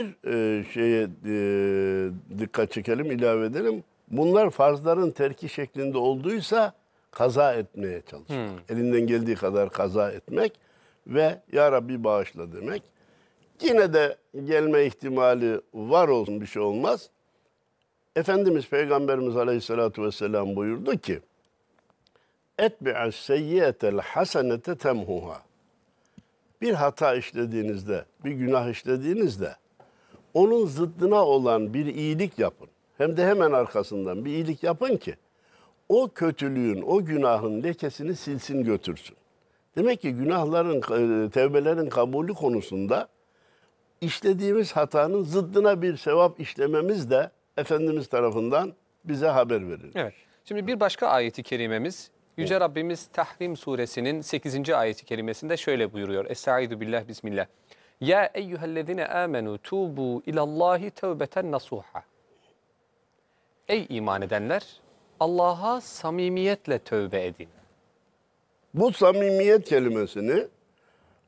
Bir e, şeye e, dikkat çekelim, ilave edelim. Bunlar farzların terki şeklinde olduysa kaza etmeye çalışmak. Hmm. Elinden geldiği kadar kaza etmek ve Ya Rabbi bağışla demek. Yine de gelme ihtimali var olsun bir şey olmaz. Efendimiz Peygamberimiz Aleyhisselatü Vesselam buyurdu ki Etbi'as seyyiyetel hasenete temhuha Bir hata işlediğinizde, bir günah işlediğinizde onun zıddına olan bir iyilik yapın. Hem de hemen arkasından bir iyilik yapın ki o kötülüğün, o günahın lekesini silsin götürsün. Demek ki günahların, e, tevbelerin kabulü konusunda işlediğimiz hatanın zıddına bir sevap işlememiz de Efendimiz tarafından bize haber verir. Evet. Şimdi bir başka ayeti kerimemiz Yüce Rabbimiz Tahrim suresinin 8. ayeti kerimesinde şöyle buyuruyor. Estaizu billah bismillah. Ya eyyühellezine amenu tubu ilallahi tevbeten nasuha. Ey iman edenler Allah'a samimiyetle tövbe edin. Bu samimiyet kelimesini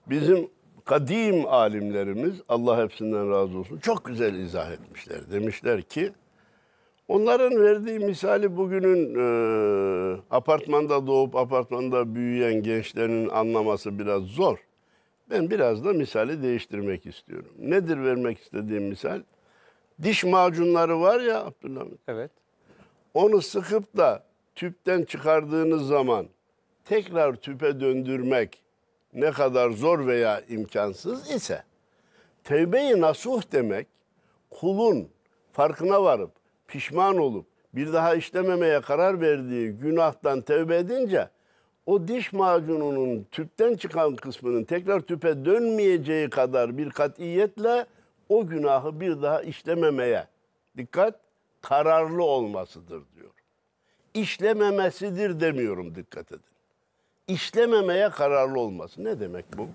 bizim kadim alimlerimiz Allah hepsinden razı olsun çok güzel izah etmişler. Demişler ki onların verdiği misali bugünün e, apartmanda doğup apartmanda büyüyen gençlerin anlaması biraz zor. Ben biraz da misali değiştirmek istiyorum. Nedir vermek istediğim misal? Diş macunları var ya Abdülhamit. Evet. Onu sıkıp da tüpten çıkardığınız zaman tekrar tüpe döndürmek ne kadar zor veya imkansız ise tevbe-i nasuh demek kulun farkına varıp pişman olup bir daha işlememeye karar verdiği günahtan tevbe edince o diş macununun tüpten çıkan kısmının tekrar tüpe dönmeyeceği kadar bir katiyetle o günahı bir daha işlememeye dikkat kararlı olmasıdır diyor. İşlememesidir demiyorum dikkat edin. İşlememeye kararlı olması ne demek bu?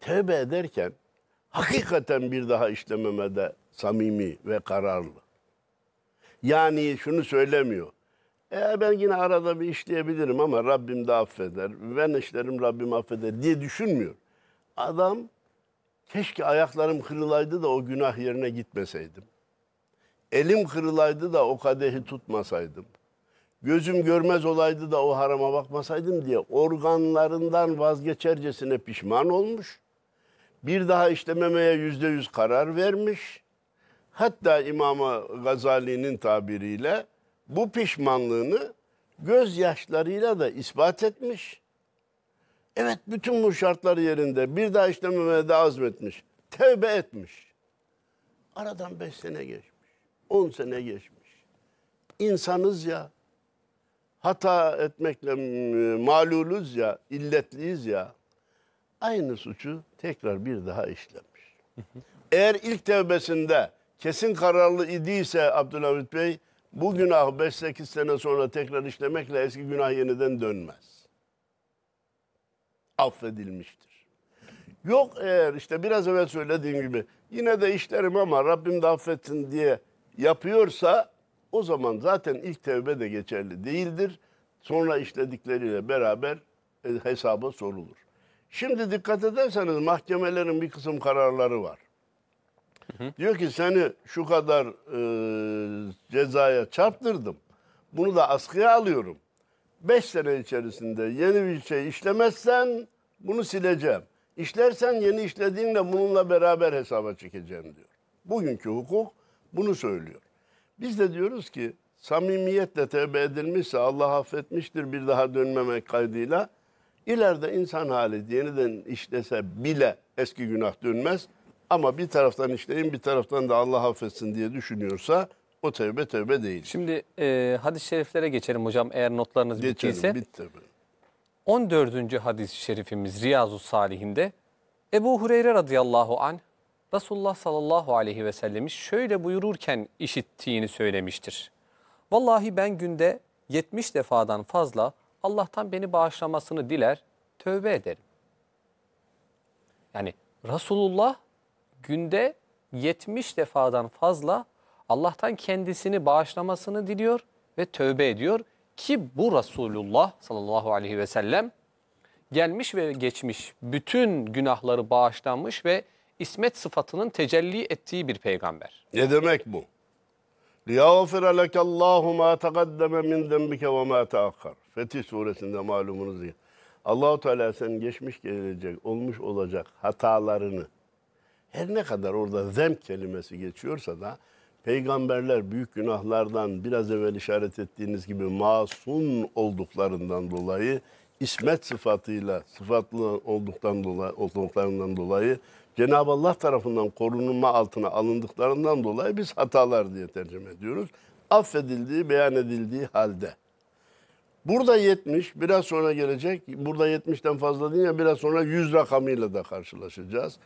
Tevbe ederken hakikaten bir daha işlememede samimi ve kararlı. Yani şunu söylemiyor. E ben yine arada bir işleyebilirim ama Rabbim de affeder. Ben işlerim Rabbim affeder diye düşünmüyor. Adam keşke ayaklarım kırılaydı da o günah yerine gitmeseydim. Elim kırılaydı da o kadehi tutmasaydım. Gözüm görmez olaydı da o harama bakmasaydım diye organlarından vazgeçercesine pişman olmuş. Bir daha işlememeye yüzde yüz karar vermiş. Hatta İmam Gazali'nin tabiriyle bu pişmanlığını gözyaşlarıyla da ispat etmiş. Evet bütün bu şartlar yerinde bir daha işlememeye de azmetmiş. Tevbe etmiş. Aradan beş sene geçmiş. on sene geçmiş. İnsanız ya. Hata etmekle maluluz ya, illetliyiz ya. Aynı suçu tekrar bir daha işlemiş. Eğer ilk tevbesinde kesin kararlı idiyse Abdülhamit Bey bu günah 5-8 sene sonra tekrar işlemekle eski günah yeniden dönmez. Affedilmiştir. Yok eğer işte biraz evvel söylediğim gibi yine de işlerim ama Rabbim de affetsin diye yapıyorsa o zaman zaten ilk tevbe de geçerli değildir. Sonra işledikleriyle beraber e, hesaba sorulur. Şimdi dikkat ederseniz mahkemelerin bir kısım kararları var hı. Diyor ki seni şu kadar e, cezaya çarptırdım. Bunu da askıya alıyorum. Beş sene içerisinde yeni bir şey işlemezsen bunu sileceğim. İşlersen yeni işlediğinle bununla beraber hesaba çekeceğim diyor. Bugünkü hukuk bunu söylüyor. Biz de diyoruz ki samimiyetle tevbe edilmişse Allah affetmiştir bir daha dönmemek kaydıyla ileride insan hali yeniden işlese bile eski günah dönmez. Ama bir taraftan işleyin bir taraftan da Allah affetsin diye düşünüyorsa o tevbe tevbe değil. Şimdi e, hadis-i şeriflere geçelim hocam eğer notlarınız Geçelim, bittiyse. bitti. mi? 14. hadis-i şerifimiz Riyazu Salihinde Ebu Hureyre radıyallahu an Resulullah sallallahu aleyhi ve sellemi şöyle buyururken işittiğini söylemiştir. Vallahi ben günde 70 defadan fazla Allah'tan beni bağışlamasını diler, tövbe ederim. Yani Resulullah günde 70 defadan fazla Allah'tan kendisini bağışlamasını diliyor ve tövbe ediyor. Ki bu Resulullah sallallahu aleyhi ve sellem gelmiş ve geçmiş bütün günahları bağışlanmış ve ismet sıfatının tecelli ettiği bir peygamber. Ne demek bu? لِيَغْفِرَ لَكَ اللّٰهُ مَا تَقَدَّمَ مِنْ ذَنْبِكَ وَمَا تَأَخَّرْ Fetih suresinde malumunuz diye. Allahu Teala sen geçmiş gelecek, olmuş olacak hatalarını her ne kadar orada zem kelimesi geçiyorsa da peygamberler büyük günahlardan biraz evvel işaret ettiğiniz gibi masum olduklarından dolayı ismet sıfatıyla sıfatlı olduktan dolayı, olduklarından dolayı Cenab-ı Allah tarafından korunma altına alındıklarından dolayı biz hatalar diye tercüme ediyoruz. Affedildiği, beyan edildiği halde. Burada 70, biraz sonra gelecek. Burada 70'ten fazla değil ya biraz sonra 100 rakamıyla da karşılaşacağız.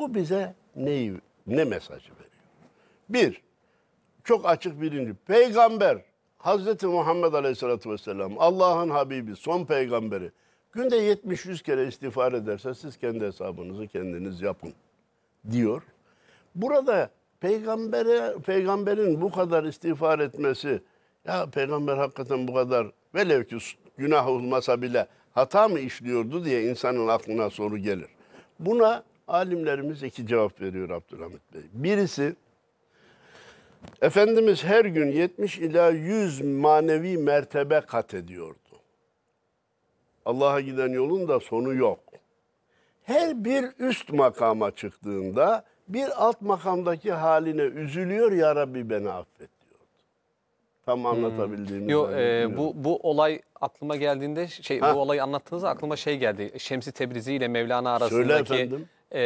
Bu bize neyi, ne mesajı veriyor? Bir, çok açık birinci. Peygamber Hazreti Muhammed Aleyhisselatü Vesselam Allah'ın Habibi, son peygamberi. Günde 70-100 kere istiğfar ederse siz kendi hesabınızı kendiniz yapın diyor. Burada peygambere, peygamberin bu kadar istiğfar etmesi, ya peygamber hakikaten bu kadar velev ki günah olmasa bile hata mı işliyordu diye insanın aklına soru gelir. Buna Alimlerimiz iki cevap veriyor Abdülhamit Bey. Birisi Efendimiz her gün 70 ila 100 manevi mertebe kat ediyordu. Allah'a giden yolun da sonu yok. Her bir üst makama çıktığında bir alt makamdaki haline üzülüyor ya Rabbi beni affet diyordu. Tam anlatabildiğimi. Hmm. Yo, e, bu, bu olay aklıma geldiğinde şey ha. bu olayı anlattığınızda aklıma şey geldi. Şemsi Tebrizi ile Mevlana arasındaki e,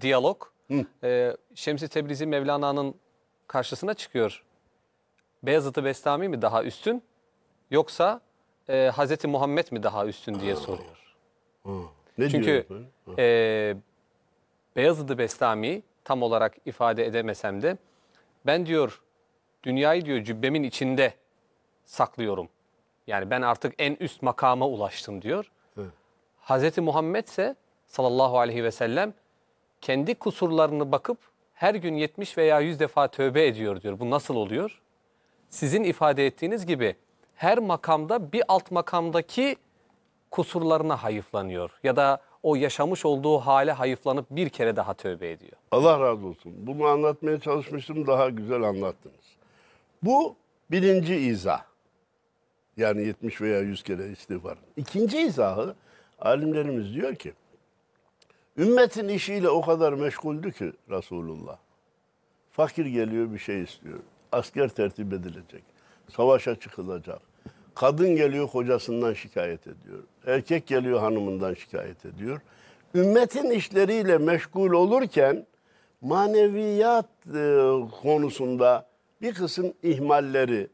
diyalog e, Şemsi Tebrizi Mevlana'nın karşısına çıkıyor. Beyazıt-ı Bestami mi daha üstün yoksa e, Hazreti Muhammed mi daha üstün diye soruyor. Ne Çünkü e, Beyazıt-ı Bestami tam olarak ifade edemesem de ben diyor dünyayı diyor cübbemin içinde saklıyorum. Yani ben artık en üst makama ulaştım diyor. Hı. Hazreti Muhammed ise sallallahu aleyhi ve sellem kendi kusurlarını bakıp her gün 70 veya 100 defa tövbe ediyor diyor. Bu nasıl oluyor? Sizin ifade ettiğiniz gibi her makamda bir alt makamdaki kusurlarına hayıflanıyor ya da o yaşamış olduğu hale hayıflanıp bir kere daha tövbe ediyor. Allah razı olsun. Bunu anlatmaya çalışmıştım daha güzel anlattınız. Bu birinci izah. Yani 70 veya 100 kere istiğfar. İkinci izahı alimlerimiz diyor ki Ümmetin işiyle o kadar meşguldü ki Resulullah. Fakir geliyor bir şey istiyor. Asker tertip edilecek. Savaşa çıkılacak. Kadın geliyor kocasından şikayet ediyor. Erkek geliyor hanımından şikayet ediyor. Ümmetin işleriyle meşgul olurken maneviyat e, konusunda bir kısım ihmalleri,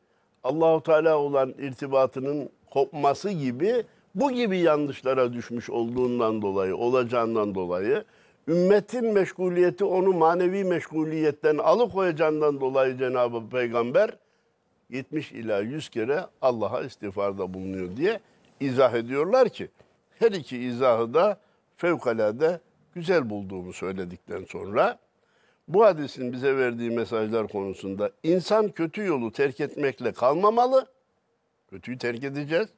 Allahu Teala olan irtibatının kopması gibi bu gibi yanlışlara düşmüş olduğundan dolayı, olacağından dolayı ümmetin meşguliyeti onu manevi meşguliyetten alıkoyacağından dolayı Cenab-ı Peygamber 70 ila 100 kere Allah'a istiğfarda bulunuyor diye izah ediyorlar ki her iki izahı da fevkalade güzel bulduğumu söyledikten sonra bu hadisin bize verdiği mesajlar konusunda insan kötü yolu terk etmekle kalmamalı. Kötüyü terk edeceğiz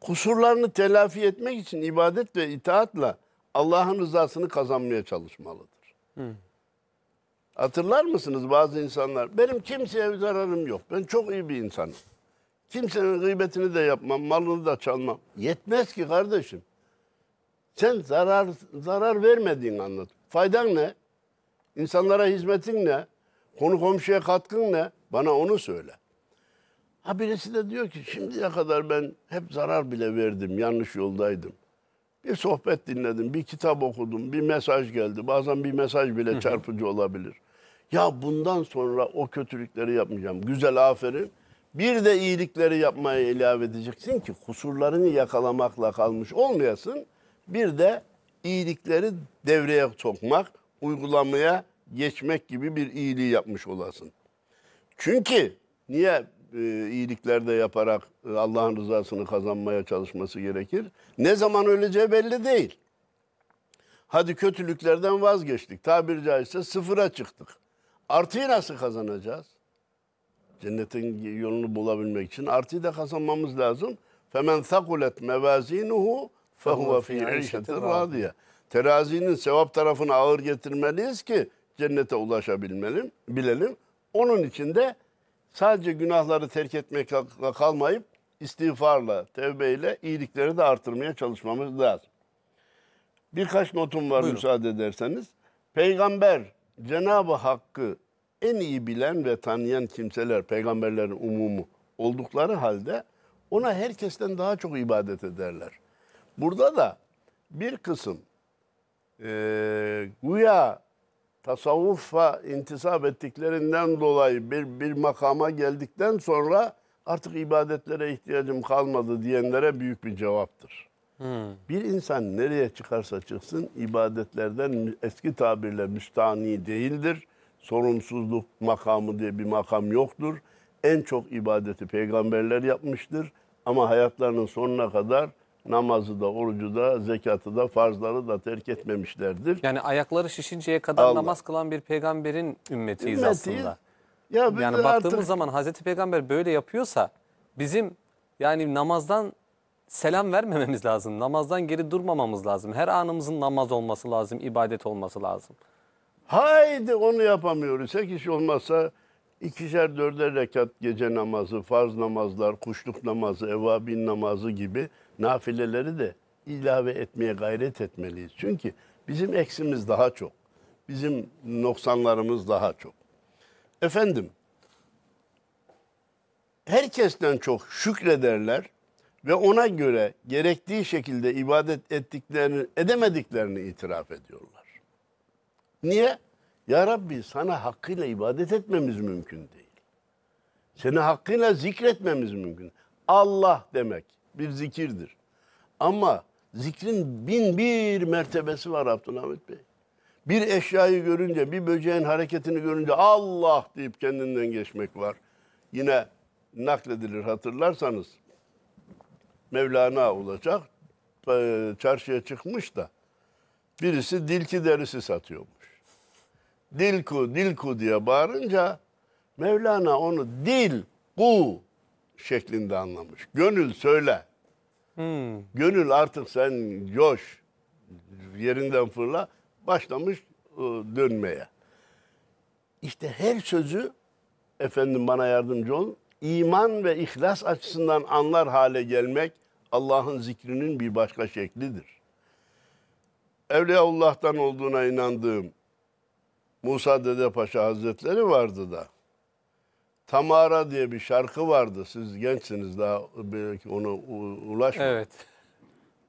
kusurlarını telafi etmek için ibadet ve itaatla Allah'ın rızasını kazanmaya çalışmalıdır. Hı. Hatırlar mısınız bazı insanlar? Benim kimseye zararım yok. Ben çok iyi bir insanım. Kimsenin gıybetini de yapmam, malını da çalmam. Yetmez ki kardeşim. Sen zarar zarar vermediğini anlat. Faydan ne? İnsanlara hizmetin ne? Konu komşuya katkın ne? Bana onu söyle. Ha birisi de diyor ki şimdiye kadar ben hep zarar bile verdim, yanlış yoldaydım. Bir sohbet dinledim, bir kitap okudum, bir mesaj geldi. Bazen bir mesaj bile çarpıcı olabilir. Ya bundan sonra o kötülükleri yapmayacağım. Güzel aferin. Bir de iyilikleri yapmaya ilave edeceksin ki kusurlarını yakalamakla kalmış olmayasın. Bir de iyilikleri devreye sokmak, uygulamaya geçmek gibi bir iyiliği yapmış olasın. Çünkü niye e, iyilikler de yaparak e, Allah'ın rızasını kazanmaya çalışması gerekir. Ne zaman öleceği belli değil. Hadi kötülüklerden vazgeçtik. Tabiri caizse sıfıra çıktık. Artıyı nasıl kazanacağız? Cennetin yolunu bulabilmek için artıyı da kazanmamız lazım. Femen thakulet mevazinuhu fehuve fi işetin radiye. Terazinin sevap tarafını ağır getirmeliyiz ki cennete ulaşabilmelim, bilelim. Onun için de Sadece günahları terk etmekle kalmayıp istiğfarla, tevbeyle iyilikleri de artırmaya çalışmamız lazım. Birkaç notum var Buyurun. müsaade ederseniz. Peygamber Cenab-ı Hakk'ı en iyi bilen ve tanıyan kimseler, peygamberlerin umumu oldukları halde ona herkesten daha çok ibadet ederler. Burada da bir kısım e, güya tasavvufa intisap ettiklerinden dolayı bir, bir makama geldikten sonra artık ibadetlere ihtiyacım kalmadı diyenlere büyük bir cevaptır. Hmm. Bir insan nereye çıkarsa çıksın ibadetlerden eski tabirle müstani değildir. Sorumsuzluk makamı diye bir makam yoktur. En çok ibadeti peygamberler yapmıştır ama hayatlarının sonuna kadar namazı da, orucu da, zekatı da, farzları da terk etmemişlerdir. Yani ayakları şişinceye kadar Allah. namaz kılan bir peygamberin ümmetiyiz, ümmetiyiz. aslında. Ya yani baktığımız artık... zaman Hazreti Peygamber böyle yapıyorsa bizim yani namazdan selam vermememiz lazım. Namazdan geri durmamamız lazım. Her anımızın namaz olması lazım, ibadet olması lazım. Haydi onu yapamıyoruz. sekiz olmazsa ikişer dörder rekat gece namazı, farz namazlar, kuşluk namazı, evabin namazı gibi nafileleri de ilave etmeye gayret etmeliyiz. Çünkü bizim eksimiz daha çok. Bizim noksanlarımız daha çok. Efendim, herkesten çok şükrederler ve ona göre gerektiği şekilde ibadet ettiklerini, edemediklerini itiraf ediyorlar. Niye? Ya Rabbi sana hakkıyla ibadet etmemiz mümkün değil. Seni hakkıyla zikretmemiz mümkün. Allah demek, bir zikirdir. Ama zikrin bin bir mertebesi var Abdülhamit Bey. Bir eşyayı görünce, bir böceğin hareketini görünce Allah deyip kendinden geçmek var. Yine nakledilir hatırlarsanız. Mevlana olacak. E, çarşıya çıkmış da birisi dilki derisi satıyormuş. Dilku, dilku diye bağırınca Mevlana onu dil, ku şeklinde anlamış. Gönül söyle. Hmm. Gönül artık sen coş, yerinden fırla, başlamış e, dönmeye. İşte her sözü efendim bana yardımcı olun. İman ve ihlas açısından anlar hale gelmek Allah'ın zikrinin bir başka şeklidir. Evliyaullah'tan olduğuna inandığım Musa Dede Paşa Hazretleri vardı da. Tamara diye bir şarkı vardı. Siz gençsiniz daha belki onu ulaşma. Evet.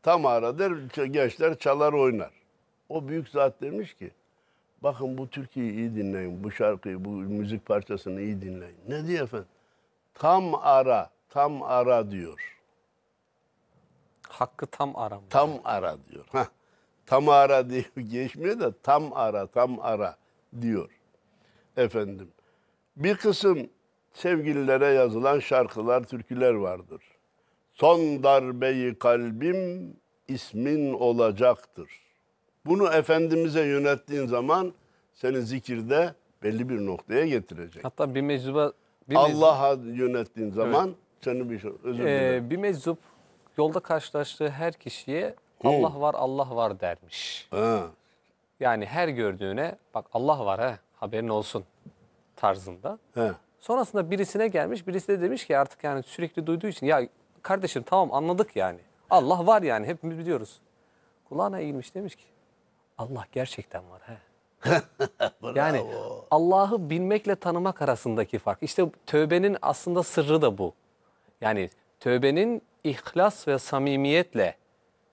Tamara der gençler çalar oynar. O büyük zat demiş ki bakın bu türküyü iyi dinleyin. Bu şarkıyı, bu müzik parçasını iyi dinleyin. Ne diyor efendim? Tam ara, tam ara diyor. Hakkı tam ara mı? Tam ara diyor. Heh. Tam ara diye geçmiyor da tam ara, tam ara diyor. Efendim bir kısım sevgililere yazılan şarkılar, türküler vardır. Son darbeyi kalbim ismin olacaktır. Bunu Efendimiz'e yönettiğin zaman seni zikirde belli bir noktaya getirecek. Hatta bir meczuba... Bir Allah'a yönettiğin zaman evet. seni bir şey... Özür ee, dilerim. Ee, bir meczup yolda karşılaştığı her kişiye Allah var Allah var dermiş. Ha. Yani her gördüğüne bak Allah var ha haberin olsun tarzında. He. Sonrasında birisine gelmiş, birisi de demiş ki artık yani sürekli duyduğu için ya kardeşim tamam anladık yani. Allah var yani hepimiz biliyoruz. Kulağına eğilmiş demiş ki Allah gerçekten var he. yani Allah'ı bilmekle tanımak arasındaki fark. İşte tövbenin aslında sırrı da bu. Yani tövbenin ihlas ve samimiyetle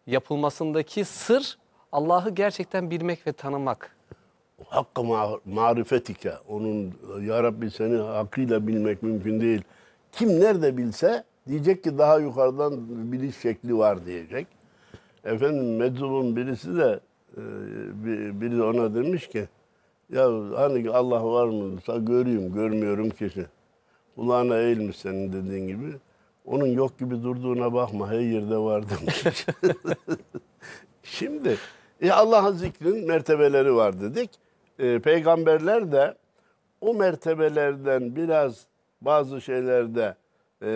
yapılmasındaki sır Allah'ı gerçekten bilmek ve tanımak hakkı marifetike. Onun ya Rabbi seni hakkıyla bilmek mümkün değil. Kim nerede bilse diyecek ki daha yukarıdan biliş şekli var diyecek. Efendim meczubun birisi de e, biri ona demiş ki ya hani Allah var mı? Görüyorum, görmüyorum kişi. Kulağına eğilmiş senin dediğin gibi. Onun yok gibi durduğuna bakma. Her yerde var demiş. Şimdi e, Allah'ın zikrinin mertebeleri var dedik e, peygamberler de o mertebelerden biraz bazı şeylerde e,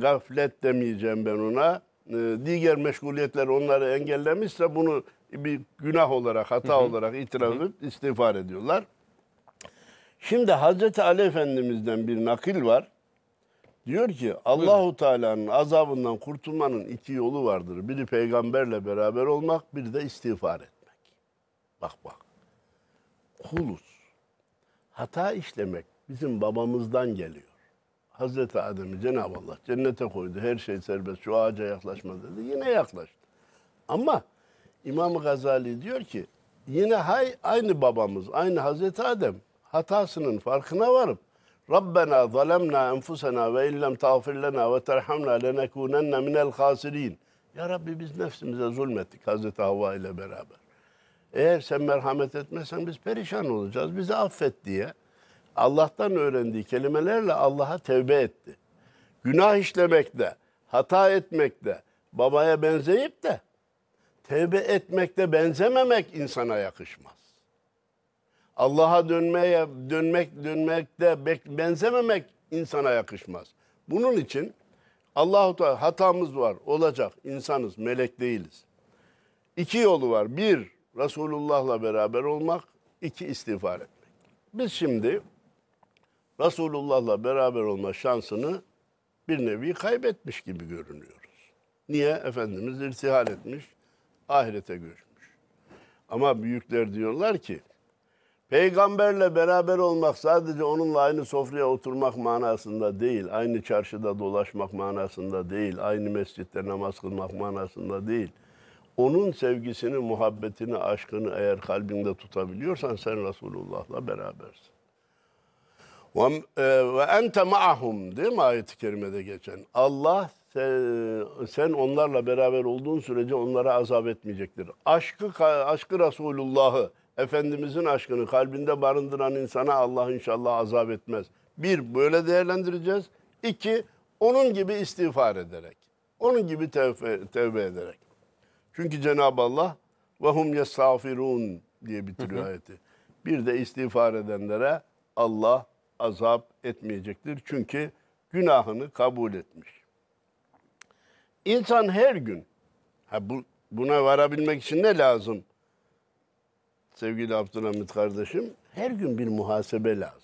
gaflet demeyeceğim ben ona. E, diğer meşguliyetler onları engellemişse bunu bir günah olarak, hata hı hı. olarak itiraf edip istiğfar ediyorlar. Şimdi Hazreti Ali Efendimiz'den bir nakil var. Diyor ki Allahu Teala'nın azabından kurtulmanın iki yolu vardır. Biri peygamberle beraber olmak, bir de istiğfar etmek. Bak bak kuluz. Hata işlemek bizim babamızdan geliyor. Hazreti Adem'i Cenab-ı Allah cennete koydu. Her şey serbest. Şu ağaca yaklaşma dedi. Yine yaklaştı. Ama İmam Gazali diyor ki yine hay aynı babamız, aynı Hazreti Adem hatasının farkına varıp Rabbena zalemna enfusena ve illem tağfir lena ve terhamna lenekunenne minel hasirin. Ya Rabbi biz nefsimize zulmettik Hazreti Havva ile beraber. Eğer sen merhamet etmezsen biz perişan olacağız. Bizi affet diye Allah'tan öğrendiği kelimelerle Allah'a tevbe etti. Günah işlemekte, hata etmekte, babaya benzeyip de tevbe etmekte benzememek insana yakışmaz. Allah'a dönmeye dönmek dönmekte benzememek insana yakışmaz. Bunun için Allahu Teala hatamız var, olacak. insanız, melek değiliz. İki yolu var. Bir, Resulullah'la beraber olmak, iki istiğfar etmek. Biz şimdi Resulullah'la beraber olma şansını bir nevi kaybetmiş gibi görünüyoruz. Niye? Efendimiz irtihal etmiş, ahirete göçmüş. Ama büyükler diyorlar ki, Peygamberle beraber olmak sadece onunla aynı sofraya oturmak manasında değil, aynı çarşıda dolaşmak manasında değil, aynı mescitte namaz kılmak manasında değil.'' onun sevgisini, muhabbetini, aşkını eğer kalbinde tutabiliyorsan sen Resulullah'la berabersin. Ve, e, ve ente ma'ahum değil mi ayet-i kerimede geçen? Allah sen, sen onlarla beraber olduğun sürece onlara azap etmeyecektir. Aşkı, aşkı Resulullah'ı, Efendimizin aşkını kalbinde barındıran insana Allah inşallah azap etmez. Bir, böyle değerlendireceğiz. İki, onun gibi istiğfar ederek, onun gibi tevbe, tevbe ederek. Çünkü Cenab-ı Allah ve hum yestağfirun diye bitiriyor hı hı. ayeti. Bir de istiğfar edenlere Allah azap etmeyecektir. Çünkü günahını kabul etmiş. İnsan her gün ha bu, buna varabilmek için ne lazım? Sevgili Abdülhamit kardeşim, her gün bir muhasebe lazım.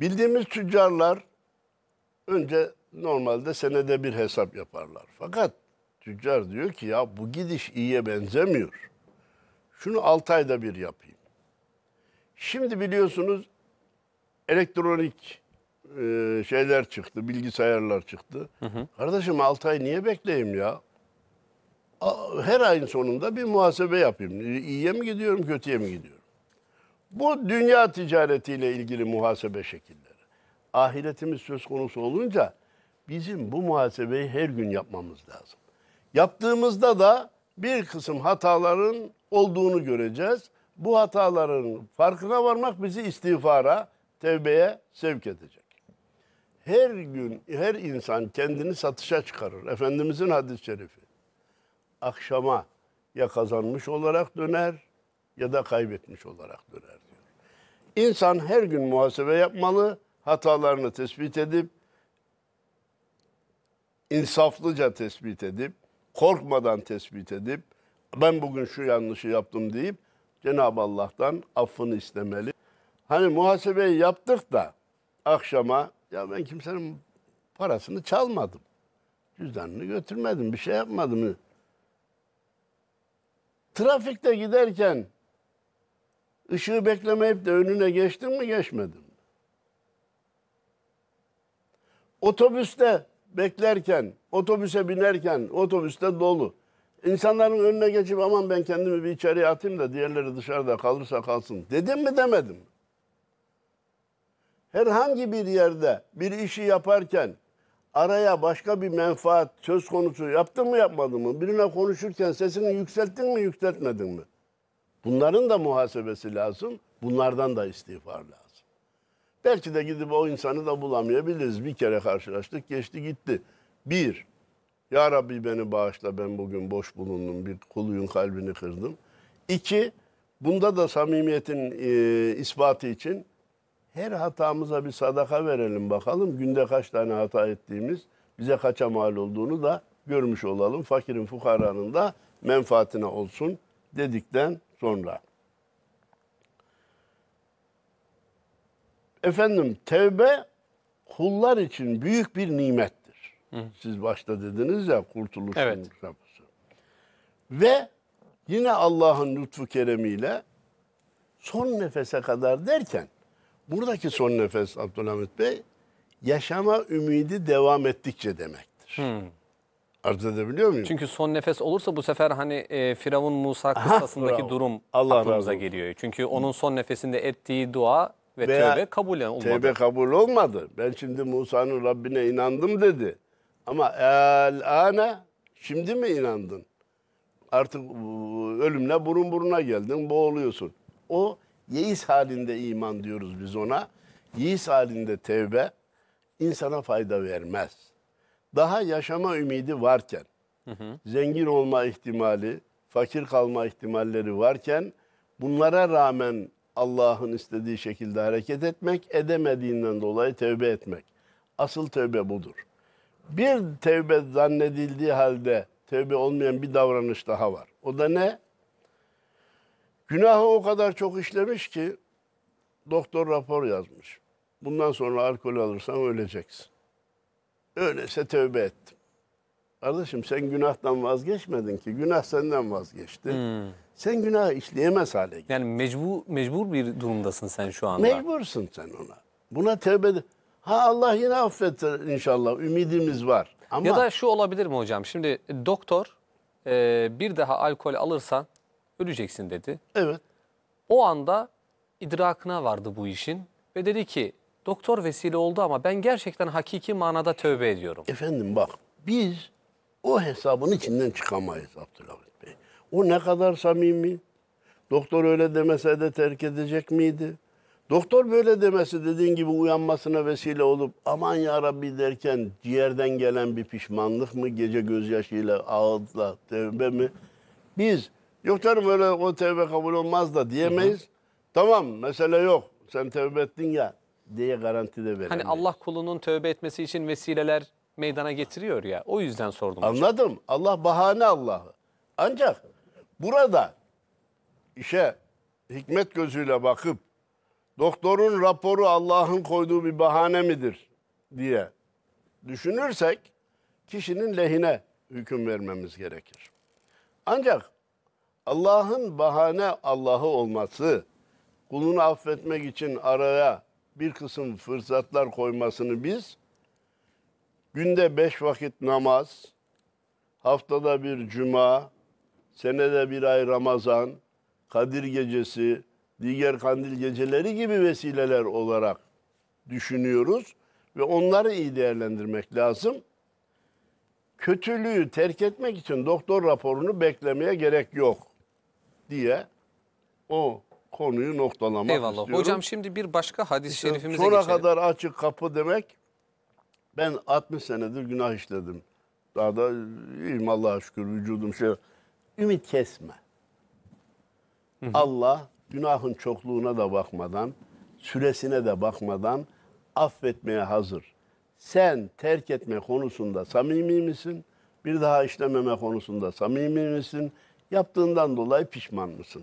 Bildiğimiz tüccarlar önce normalde senede bir hesap yaparlar. Fakat tüccar diyor ki ya bu gidiş iyiye benzemiyor. Şunu 6 ayda bir yapayım. Şimdi biliyorsunuz elektronik e, şeyler çıktı, bilgisayarlar çıktı. Hı hı. Kardeşim 6 ay niye bekleyeyim ya? Her ayın sonunda bir muhasebe yapayım. E, iyiye mi gidiyorum, kötüye mi gidiyorum? Bu dünya ticaretiyle ilgili muhasebe şekilleri. Ahiretimiz söz konusu olunca bizim bu muhasebeyi her gün yapmamız lazım. Yaptığımızda da bir kısım hataların olduğunu göreceğiz. Bu hataların farkına varmak bizi istiğfara, tevbeye sevk edecek. Her gün her insan kendini satışa çıkarır. Efendimizin hadis-i şerifi. Akşama ya kazanmış olarak döner ya da kaybetmiş olarak döner diyor. İnsan her gün muhasebe yapmalı, hatalarını tespit edip insaflıca tespit edip korkmadan tespit edip ben bugün şu yanlışı yaptım deyip Cenab-ı Allah'tan affını istemeli. Hani muhasebeyi yaptık da akşama ya ben kimsenin parasını çalmadım. Cüzdanını götürmedim, bir şey yapmadım. Trafikte giderken ışığı beklemeyip de önüne geçtin mi geçmedin Otobüste beklerken, otobüse binerken, otobüste dolu. İnsanların önüne geçip aman ben kendimi bir içeriye atayım da diğerleri dışarıda kalırsa kalsın. Dedim mi demedim. Herhangi bir yerde bir işi yaparken araya başka bir menfaat söz konusu yaptın mı yapmadın mı? Birine konuşurken sesini yükselttin mi yükseltmedin mi? Bunların da muhasebesi lazım. Bunlardan da istiğfar lazım. Belki de gidip o insanı da bulamayabiliriz. Bir kere karşılaştık, geçti gitti. Bir, Ya Rabbi beni bağışla ben bugün boş bulundum, bir kuluyun kalbini kırdım. İki, bunda da samimiyetin e, ispatı için her hatamıza bir sadaka verelim bakalım. Günde kaç tane hata ettiğimiz, bize kaça mal olduğunu da görmüş olalım. Fakirin, fukaranın da menfaatine olsun dedikten sonra. efendim tevbe kullar için büyük bir nimettir. Hı. Siz başta dediniz ya kurtuluşun evet. kapısı. Ve yine Allah'ın lütfu keremiyle son nefese kadar derken buradaki son nefes Abdülhamit Bey yaşama ümidi devam ettikçe demektir. Hı. Arz edebiliyor muyum? Çünkü son nefes olursa bu sefer hani e, Firavun Musa kıssasındaki Aha, durum Allah aklımıza geliyor. Çünkü onun son nefesinde ettiği dua ve Veya tövbe kabul olmadı. Tövbe kabul olmadı. Ben şimdi Musa'nın Rabbine inandım dedi. Ama el ane şimdi mi inandın? Artık ıı, ölümle burun buruna geldin, boğuluyorsun. O yeis halinde iman diyoruz biz ona. Yeis halinde tevbe insana fayda vermez. Daha yaşama ümidi varken, hı hı. zengin olma ihtimali, fakir kalma ihtimalleri varken bunlara rağmen Allah'ın istediği şekilde hareket etmek, edemediğinden dolayı tövbe etmek. Asıl tövbe budur. Bir tövbe zannedildiği halde tövbe olmayan bir davranış daha var. O da ne? Günahı o kadar çok işlemiş ki doktor rapor yazmış. Bundan sonra alkol alırsan öleceksin. Öyleyse tövbe ettim. Kardeşim sen günahtan vazgeçmedin ki. Günah senden vazgeçti. Hmm sen günah işleyemez hale gel. Yani mecbur mecbur bir durumdasın sen şu anda. Mecbursun sen ona. Buna tövbe de. Ha Allah yine affetir inşallah. Ümidimiz var. Ama Ya da şu olabilir mi hocam? Şimdi doktor e, bir daha alkol alırsan öleceksin dedi. evet. O anda idrakına vardı bu işin ve dedi ki doktor vesile oldu ama ben gerçekten hakiki manada tövbe ediyorum. Efendim bak biz o hesabın içinden çıkamayız Abdülhamit. O ne kadar samimi? Doktor öyle demese de terk edecek miydi? Doktor böyle demesi dediğin gibi uyanmasına vesile olup aman ya Rabbi derken ciğerden gelen bir pişmanlık mı gece gözyaşıyla ağıtla tevbe mi? Biz yok canım öyle o tevbe kabul olmaz da diyemeyiz. Hı hı. Tamam mesele yok sen tevbe ettin ya diye garanti de veremeyiz. Hani Allah kulunun tevbe etmesi için vesileler meydana getiriyor ya o yüzden sordum. Anladım hocam. Allah bahane Allah'ı ancak Burada işe hikmet gözüyle bakıp doktorun raporu Allah'ın koyduğu bir bahane midir diye düşünürsek kişinin lehine hüküm vermemiz gerekir. Ancak Allah'ın bahane Allah'ı olması, kulunu affetmek için araya bir kısım fırsatlar koymasını biz günde beş vakit namaz, haftada bir cuma, senede bir ay Ramazan, Kadir Gecesi, diğer kandil geceleri gibi vesileler olarak düşünüyoruz ve onları iyi değerlendirmek lazım. Kötülüğü terk etmek için doktor raporunu beklemeye gerek yok diye o konuyu noktalamak Eyvallah. istiyorum. Eyvallah. Hocam şimdi bir başka hadis-i işte şerifimize sona geçelim. kadar açık kapı demek ben 60 senedir günah işledim. Daha da iyiyim Allah'a şükür vücudum şey ümit kesme. Allah günahın çokluğuna da bakmadan, süresine de bakmadan affetmeye hazır. Sen terk etme konusunda samimi misin? Bir daha işlememe konusunda samimi misin? Yaptığından dolayı pişman mısın?